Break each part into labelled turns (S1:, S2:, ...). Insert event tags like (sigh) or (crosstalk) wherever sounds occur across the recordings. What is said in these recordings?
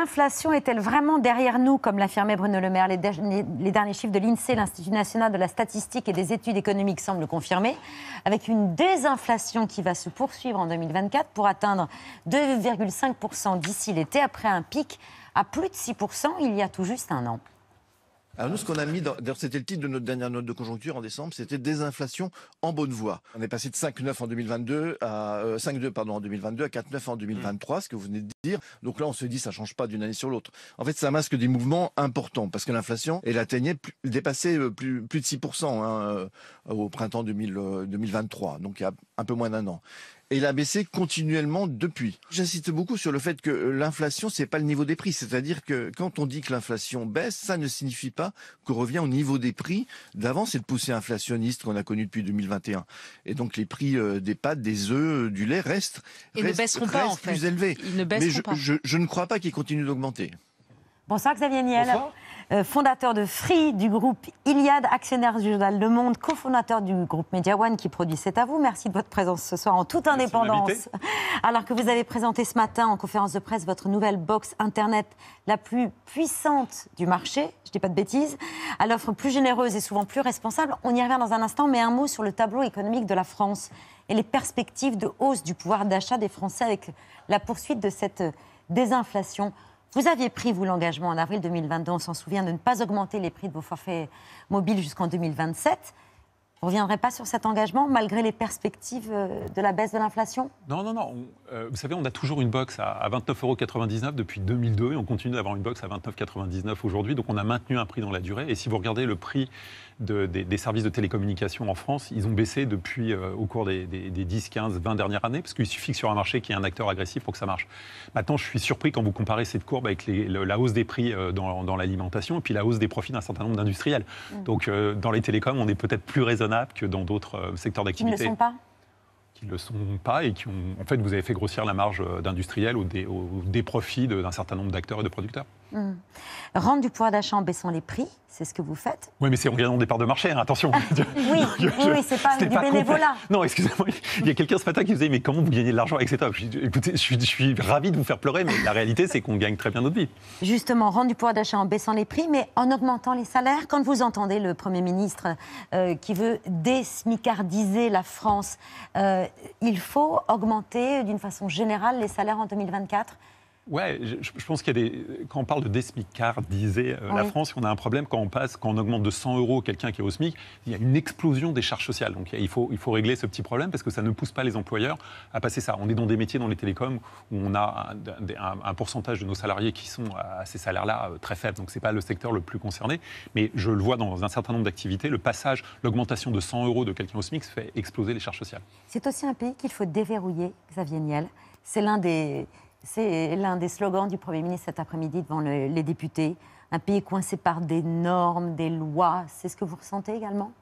S1: L'inflation est-elle vraiment derrière nous, comme l'affirmait Bruno Le Maire les, derniers, les derniers chiffres de l'INSEE, l'Institut national de la statistique et des études économiques, semblent confirmer, avec une désinflation qui va se poursuivre en 2024 pour atteindre 2,5% d'ici l'été, après un pic à plus de 6% il y a tout juste un an.
S2: Alors nous, ce qu'on a mis, d'ailleurs c'était le titre de
S1: notre dernière note de conjoncture en décembre, c'était désinflation en bonne voie. On est passé de 5,9 en 2022 à 5,2 euh, pardon en 2022 à 4,9 en 2023, ce que vous venez de dire. Donc là, on se dit, ça change pas d'une année sur l'autre. En fait, ça masque des mouvements importants parce que l'inflation, elle atteignait, plus, euh, plus, plus de 6% hein, euh, au printemps 2023, donc il y a un peu moins d'un an et il a baissé continuellement depuis. J'insiste beaucoup sur le fait que l'inflation, c'est pas le niveau des prix. C'est-à-dire que quand on dit que l'inflation baisse, ça ne signifie pas qu'on revient au niveau des prix d'avant cette poussée inflationniste qu'on a connue depuis 2021. Et donc les prix euh, des pâtes, des œufs, euh, du lait restent, restent, ne baisseront pas, en fait. plus élevés. Ils ne baisseront Mais je, Je, je, ne crois pas qu'ils continuent d'augmenter. Bonsoir Xavier Niel. Euh, fondateur de Free, du groupe Iliad, actionnaire du journal Le Monde, cofondateur du groupe Media One qui produit C'est à vous. Merci de votre présence ce soir en toute indépendance. Alors que vous avez présenté ce matin en conférence de presse votre nouvelle box Internet la plus puissante du marché, je ne dis pas de bêtises, à l'offre plus généreuse et souvent plus responsable. On y revient dans un instant, mais un mot sur le tableau économique de la France et les perspectives de hausse du pouvoir d'achat des Français avec la poursuite de cette désinflation. Vous aviez pris, vous, l'engagement en avril 2022, on s'en souvient, de ne pas augmenter les prix de vos forfaits mobiles jusqu'en 2027 ne reviendrez pas sur cet engagement malgré les perspectives euh, de la baisse de l'inflation
S2: Non, non, non. Euh, vous savez, on a toujours une box à, 29,99 euros depuis 2002 et on continue d'avoir une box à 29,99 aujourd'hui. Donc on a maintenu un prix dans la durée. Et si vous regardez le prix des, services de télécommunication en France, ils ont baissé depuis euh, au cours des, 10, 15, 20 dernières années, parce qu'il suffit que sur un marché qui y ait un acteur agressif pour que ça marche. Maintenant, je suis surpris quand vous comparez cette courbe avec la hausse des prix dans, l'alimentation et puis la hausse des profits d'un certain nombre d'industriels. Mm. Donc dans les télécoms, on est peut-être plus raisonnable que dans d'autres euh, secteurs d'activité qui ne le sont pas et qui ont. En fait, vous avez fait grossir la marge euh, d'industriel ou des profits d'un certain nombre d'acteurs et de producteurs.
S1: Hmm. Rendre du pouvoir d'achat en baissant les prix, c'est ce que vous faites
S2: Oui, mais c'est en gagnant des parts de marché, hein, attention (laughs) (laughs)
S1: Oui, oui c'est pas du bénévolat.
S2: Non, excusez-moi, il y a quelqu'un ce matin qui me disait Mais comment vous gagnez de l'argent avec Écoutez, je suis, ravi de vous faire pleurer, mais la réalité, c'est qu'on gagne très bien notre vie.
S1: Justement, rendre du pouvoir d'achat en baissant les prix, mais en augmentant les salaires. Quand vous entendez le Premier ministre euh, qui veut désmicardiser la France, euh, euh, il faut augmenter d'une façon générale les salaires en 2024
S2: Ouais, je, pense qu'il y a des. Quand on parle de des SMIC car, disait euh, la France, on a un problème quand on passe, quand on augmente de 100 euros quelqu'un qui est au SMIC, il y a une explosion des charges sociales. Donc il faut, il faut régler ce petit problème parce que ça ne pousse pas les employeurs à passer ça. On est dans des métiers, dans les télécoms, où on a un, pourcentage de nos salariés qui sont à ces salaires-là euh, très faibles. Donc c'est pas le secteur le plus concerné. Mais je le vois dans un certain nombre d'activités, le passage, l'augmentation de 100 euros de quelqu'un au SMIC fait exploser les charges sociales.
S1: C'est aussi un pays qu'il faut déverrouiller, Xavier Niel. C'est l'un des c'est l'un des slogans du Premier ministre cet après-midi devant les députés. Un pays coincé par des normes, des lois. C'est ce que vous ressentez également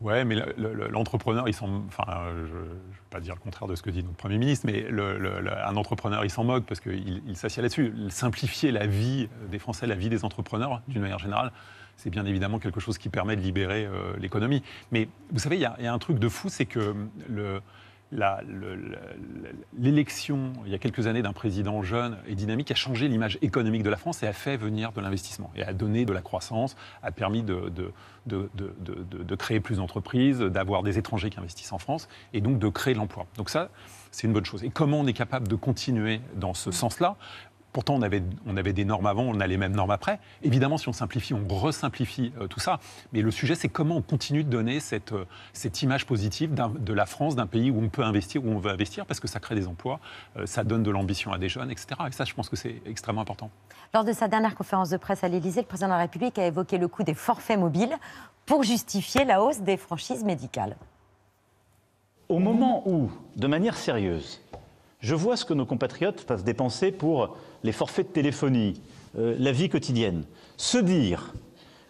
S2: oui, mais l'entrepreneur, il s'en. Enfin, euh, je ne vais pas dire le contraire de ce que dit notre Premier ministre, mais un entrepreneur, il s'en moque parce qu'il s'assied là-dessus. Simplifier la vie des Français, la vie des entrepreneurs, d'une manière générale, c'est bien évidemment quelque chose qui permet de libérer euh, l'économie. Mais vous savez, il y, a un truc de fou, c'est que le l'élection, il y a quelques années, d'un président jeune et dynamique a changé l'image économique de la France et a fait venir de l'investissement, et a donné de la croissance, a permis de, créer plus d'entreprises, d'avoir des étrangers qui investissent en France, et donc de créer de l'emploi. Donc ça, c'est une bonne chose. Et comment on est capable de continuer dans ce sens-là Pourtant, on avait, des normes avant, on a les mêmes normes après. Évidemment, si on simplifie, on resimplifie euh, tout ça. Mais le sujet, c'est comment on continue de donner cette, euh, image positive de la France, d'un pays où on peut investir, où on veut investir, parce que ça crée des emplois, euh, ça donne de l'ambition à des jeunes, etc. Et ça, je pense que c'est extrêmement important.
S1: Lors de sa dernière conférence de presse à l'Élysée, le président de la République a évoqué le coût des forfaits mobiles pour justifier la hausse des franchises médicales.
S2: Au moment où, de manière sérieuse, je vois ce que nos compatriotes peuvent dépenser pour les forfaits de téléphonie, euh, la vie quotidienne. Se dire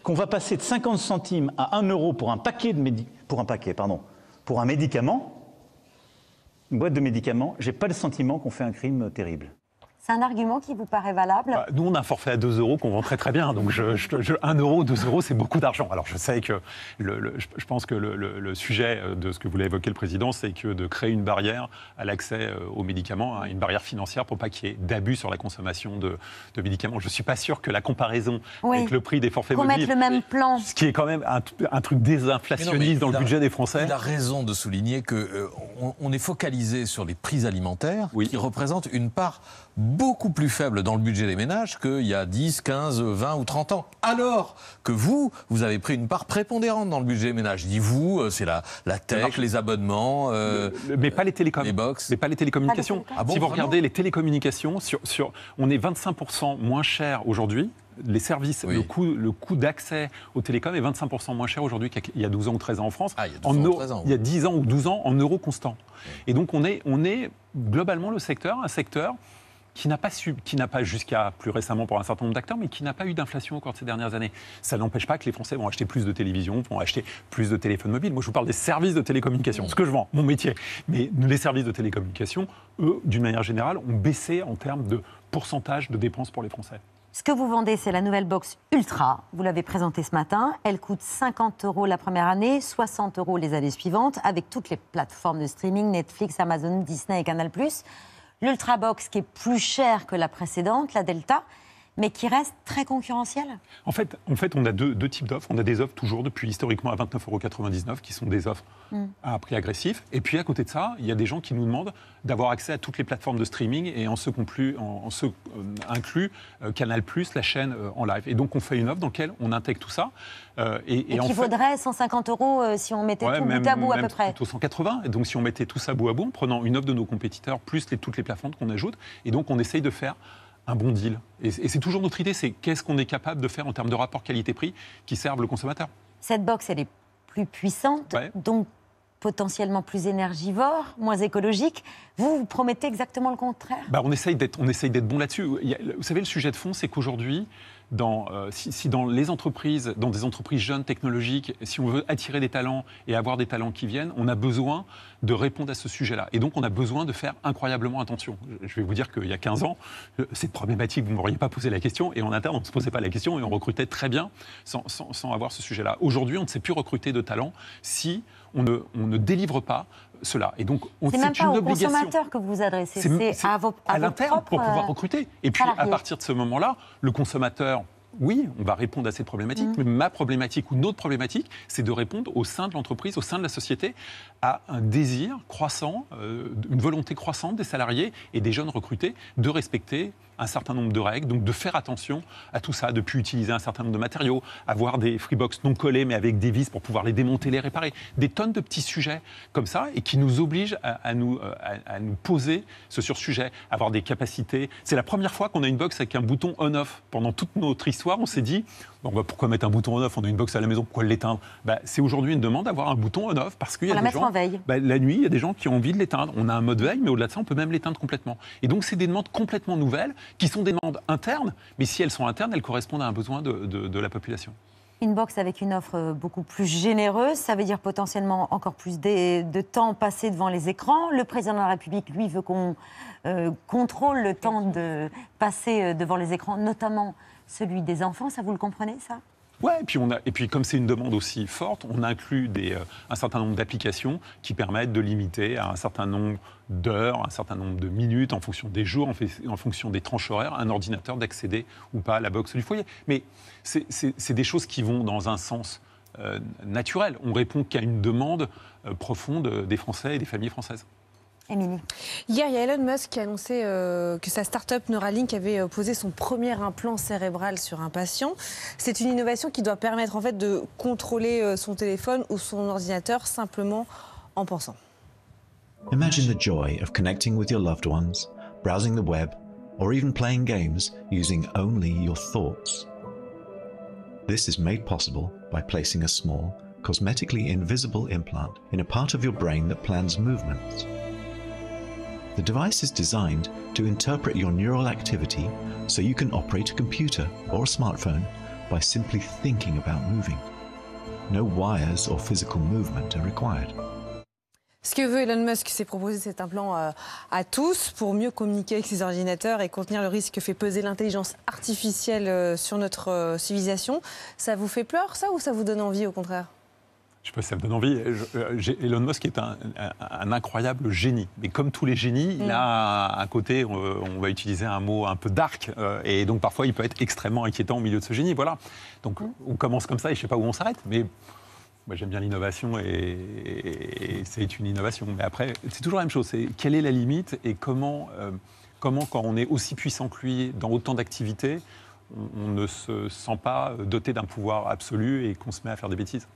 S2: qu'on va passer de 50 centimes à 1 euro pour un paquet, de pour un pour un médicament, une boîte de médicaments, j'ai pas le sentiment qu'on fait un crime terrible.
S1: C'est un argument qui vous paraît valable bah,
S2: Nous, on a un forfait à 2 euros qu'on vend très très bien. Donc je, 1 euro, 2 euros, c'est beaucoup d'argent. Alors je sais que je pense que le, sujet euh, de ce que voulait évoquer le président, c'est que de créer une barrière à l'accès euh, aux médicaments, hein, une barrière financière pour pas qu'il y ait d'abus sur la consommation de, médicaments. Je ne suis pas sûr que la comparaison avec le prix des forfaits mobiles... Mettre le même plan. Ce qui est quand même un, truc désinflationniste dans le budget des Français. Il a raison de souligner qu'on euh, on est focalisé sur les prix alimentaires qui représentent une part beaucoup plus faible dans le budget des ménages qu'il y a 10, 15, 20 ou 30 ans. Alors que vous, vous avez pris une part prépondérante dans le budget des ménages. dis vous, euh, c'est la, la tech, les abonnements. Euh, mais pas les télécoms. box. Mais pas les télécommunications. si vous ah regardez les télécommunications, sur, sur, on est 25% moins cher aujourd'hui les services, le coût, le coût d'accès aux télécoms est 25% moins cher aujourd'hui qu'il y a 12 ans ou 13 ans en France. Ah, il, y en il a 10 ans ou 12 ans en euros constants. Et donc on est, on est globalement le secteur, un secteur qui n'a pas, qui n'a pas jusqu'à plus récemment pour un certain nombre d'acteurs, mais qui n'a pas eu d'inflation au cours de ces dernières années. Ça n'empêche pas que les Français vont acheter plus de télévision, vont acheter plus de téléphones mobiles. Moi, je vous parle des services de télécommunication, ce que je vends, mon métier. Mais les services de télécommunication, eux, d'une manière générale, ont baissé en termes de pourcentage de dépenses pour les Français.
S1: Ce que vous vendez, c'est la nouvelle box Ultra. Vous l'avez présentée ce matin. Elle coûte 50 euros la première année, 60 euros les années suivantes, avec toutes les plateformes de streaming, Netflix, Amazon, Disney et Canal ⁇ l'Ultrabox qui est plus chère que la précédente, la Delta, mais qui reste très concurrentiel
S2: en fait, en fait, on a deux, types d'offres. On a des offres toujours depuis historiquement à 29,99 qui sont des offres hmm. à prix agressif. Et puis à côté de ça, il y a des gens qui nous demandent d'avoir accès à toutes les plateformes de streaming et en ce, qui en, ce euh, inclut euh, Canal, la chaîne euh, en live. Et donc on fait une offre dans laquelle on intègre tout ça. et, qui vaudrait
S1: 150 euros si on mettait tout bout à bout à peu près.
S2: Plutôt 180. Et donc si on mettait tout ça bout à bout en prenant une offre de nos compétiteurs plus toutes les plateformes qu'on ajoute. Et donc on essaye de faire un bon deal. Et, c'est toujours notre idée, c'est qu'est-ce qu'on est capable de faire en termes de rapport qualité-prix qui serve le consommateur. Cette box,
S1: elle est plus puissante, donc potentiellement plus énergivore, moins écologique. Vous, vous promettez exactement le contraire
S2: bah, On essaye d'être bon là-dessus. Vous savez, le sujet de fond, c'est qu'aujourd'hui, dans, euh, si, dans les entreprises, dans des entreprises jeunes, technologiques, si on veut attirer des talents et avoir des talents qui viennent, on a besoin de répondre à ce sujet-là. Et donc, on a besoin de faire incroyablement attention. Je vais vous dire qu'il y a 15 ans, euh, cette problématique, vous ne m'auriez pas posé la question, et en interne, on ne se posait pas la question, et on recrutait très bien sans, avoir ce sujet-là. Aujourd'hui, on ne sait plus recruter de talents si on ne, on ne délivre pas cela. Et donc, c'est même pas au consommateur
S1: que vous adressez, c'est à, vos, à, pour pouvoir
S2: recruter. Et puis, à partir de ce moment-là, le consommateur oui, on va répondre à cette problématique, mm. mais ma problématique ou notre problématique, c'est de répondre au sein de l'entreprise, au sein de la société, à un désir croissant, euh, une volonté croissante des salariés et des jeunes recrutés de respecter un certain nombre de règles, donc de faire attention à tout ça, de plus utiliser un certain nombre de matériaux, avoir des freebox non collés mais avec des vis pour pouvoir les démonter, les réparer, des tonnes de petits sujets comme ça et qui nous obligent à, nous, euh, à, nous poser ce sur-sujet, avoir des capacités. C'est la première fois qu'on a une box avec un bouton on-off. Pendant toute notre histoire, on s'est dit, bon, bah, pourquoi mettre un bouton on-off On a une box à la maison, pourquoi l'éteindre bah, C'est aujourd'hui une demande d'avoir un bouton on-off parce qu'il y a des gens... En veille. Bah, la nuit, il y a des gens qui ont envie de l'éteindre. On a un mode veille, mais au-delà de ça, on peut même l'éteindre complètement. Et donc, c'est des demandes complètement nouvelles qui sont des demandes internes, mais si elles sont internes, elles correspondent à un besoin de, la population.
S1: Une box avec une offre euh, beaucoup plus généreuse, ça veut dire potentiellement encore plus de, temps passé devant les écrans. Le président de la République, lui, veut qu'on euh, contrôle le temps de passer euh, devant les écrans, notamment celui des enfants. Ça, vous le comprenez, ça
S2: Ouais, et puis, on a, et puis comme c'est une demande aussi forte, on inclut des, euh, un certain nombre d'applications qui permettent de limiter à un certain nombre d'heures, un certain nombre de minutes, en fonction des jours, en, fonction des tranches horaires, un ordinateur d'accéder ou pas à la boxe du foyer. Mais c'est des choses qui vont dans un sens euh, naturel. On répond qu'à une demande euh, profonde des Français et des familles françaises.
S1: Hier, il y a Elon Musk qui a annoncé euh, que sa start-up Neuralink avait euh, posé son premier implant cérébral sur un patient. C'est une innovation qui doit permettre en fait de contrôler euh, son téléphone ou son ordinateur simplement en pensant.
S2: Imagine the joy of connecting with your loved ones, browsing the web, or even playing games using only your thoughts. This is made possible by placing a small, cosmetically invisible implant in a part of your brain that plans movements device computer smartphone wires
S1: Ce que veut Elon Musk, c'est proposer cet implant euh, à tous pour mieux communiquer avec ses ordinateurs et contenir le risque que fait peser l'intelligence artificielle euh, sur notre euh, civilisation. Ça vous fait pleurer ça, ou ça vous donne envie au contraire
S2: je ne sais pas si ça me donne envie. Euh, Elon Musk est un, incroyable génie. Mais comme tous les génies, il a mm. un côté, on va utiliser un mot un peu dark. Euh, et donc parfois, il peut être extrêmement inquiétant au milieu de ce génie. Voilà. Donc mm. on commence comme ça et je ne sais pas où on s'arrête. Mais moi, j'aime bien l'innovation et, c'est une innovation. Mais après, c'est toujours la même chose. C'est quelle est la limite et comment, euh, comment, quand on est aussi puissant que lui dans autant d'activités, on ne se sent pas doté d'un pouvoir absolu et qu'on se met à faire des bêtises.